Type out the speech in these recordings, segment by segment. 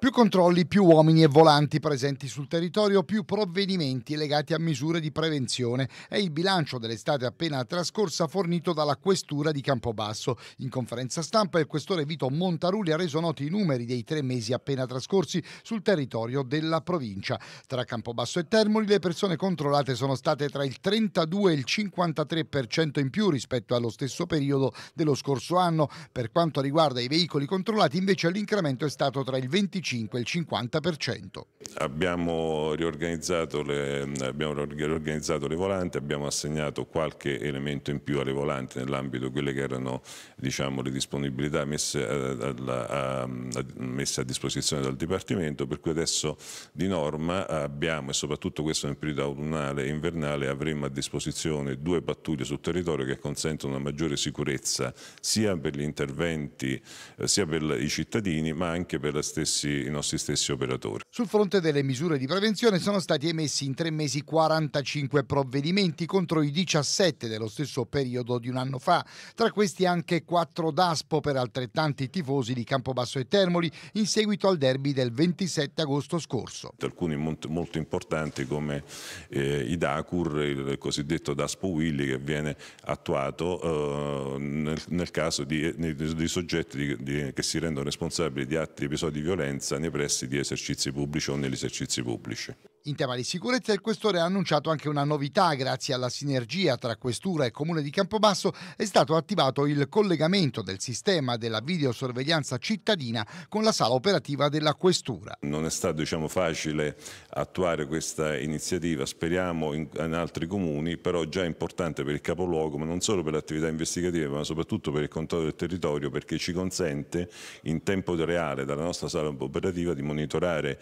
Più controlli, più uomini e volanti presenti sul territorio, più provvedimenti legati a misure di prevenzione è il bilancio dell'estate appena trascorsa fornito dalla Questura di Campobasso. In conferenza stampa il questore Vito Montarulli ha reso noti i numeri dei tre mesi appena trascorsi sul territorio della provincia. Tra Campobasso e Termoli le persone controllate sono state tra il 32 e il 53% in più rispetto allo stesso periodo dello scorso anno. Per quanto riguarda i veicoli controllati invece l'incremento è stato tra il 25 25 il 50%. Abbiamo riorganizzato, le, abbiamo riorganizzato le volanti, abbiamo assegnato qualche elemento in più alle volanti nell'ambito di quelle che erano diciamo, le disponibilità messe eh, a, a, messe a disposizione dal Dipartimento, per cui adesso di norma abbiamo, e soprattutto questo nel periodo autunnale e invernale, avremo a disposizione due pattuglie sul territorio che consentono una maggiore sicurezza sia per gli interventi, eh, sia per i cittadini, ma anche per gli stessi i nostri stessi operatori. Sul fronte delle misure di prevenzione sono stati emessi in tre mesi 45 provvedimenti contro i 17 dello stesso periodo di un anno fa, tra questi anche quattro DASPO per altrettanti tifosi di Campobasso e Termoli in seguito al derby del 27 agosto scorso. Alcuni molto importanti come eh, i DACUR, il cosiddetto DASPO Willy che viene attuato eh, nel, nel, caso di, di, di soggetti di, che si rendono responsabili di atti e episodi di violenza sicurezza nei pressi di esercizi pubblici o negli esercizi pubblici. In tema di sicurezza il questore ha annunciato anche una novità, grazie alla sinergia tra questura e comune di Campobasso è stato attivato il collegamento del sistema della videosorveglianza cittadina con la sala operativa della questura. Non è stato diciamo, facile attuare questa iniziativa, speriamo in, in altri comuni, però già è importante per il capoluogo, ma non solo per le attività investigative, ma soprattutto per il controllo del territorio perché ci consente in tempo reale dalla nostra sala operativa di monitorare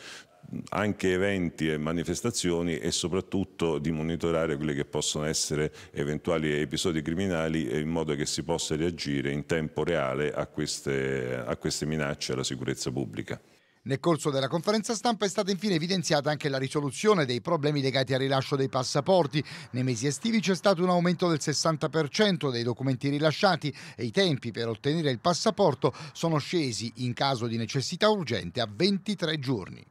anche eventi e manifestazioni e soprattutto di monitorare quelli che possono essere eventuali episodi criminali in modo che si possa reagire in tempo reale a queste, a queste minacce alla sicurezza pubblica. Nel corso della conferenza stampa è stata infine evidenziata anche la risoluzione dei problemi legati al rilascio dei passaporti. Nei mesi estivi c'è stato un aumento del 60% dei documenti rilasciati e i tempi per ottenere il passaporto sono scesi, in caso di necessità urgente, a 23 giorni.